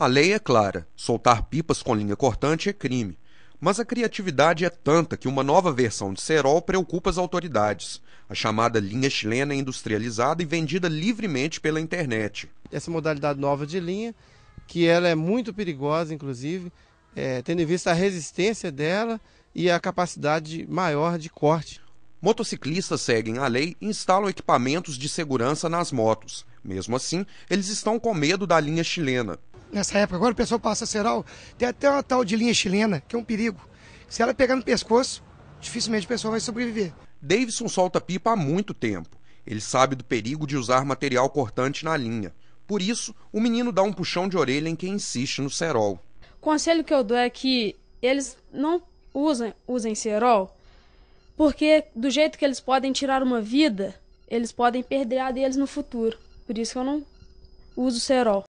A lei é clara: soltar pipas com linha cortante é crime. Mas a criatividade é tanta que uma nova versão de cerol preocupa as autoridades. A chamada linha chilena é industrializada e vendida livremente pela internet. Essa modalidade nova de linha, que ela é muito perigosa, inclusive, é, tendo em vista a resistência dela e a capacidade maior de corte. Motociclistas seguem a lei e instalam equipamentos de segurança nas motos. Mesmo assim, eles estão com medo da linha chilena nessa época. Agora o pessoal passa ceral. Tem até uma tal de linha chilena, que é um perigo. Se ela pegar no pescoço, dificilmente o pessoal vai sobreviver. Davidson solta pipa há muito tempo. Ele sabe do perigo de usar material cortante na linha. Por isso, o menino dá um puxão de orelha em quem insiste no cerol. O conselho que eu dou é que eles não usem, usem cerol, porque do jeito que eles podem tirar uma vida, eles podem perder a deles no futuro. Por isso que eu não uso cerol.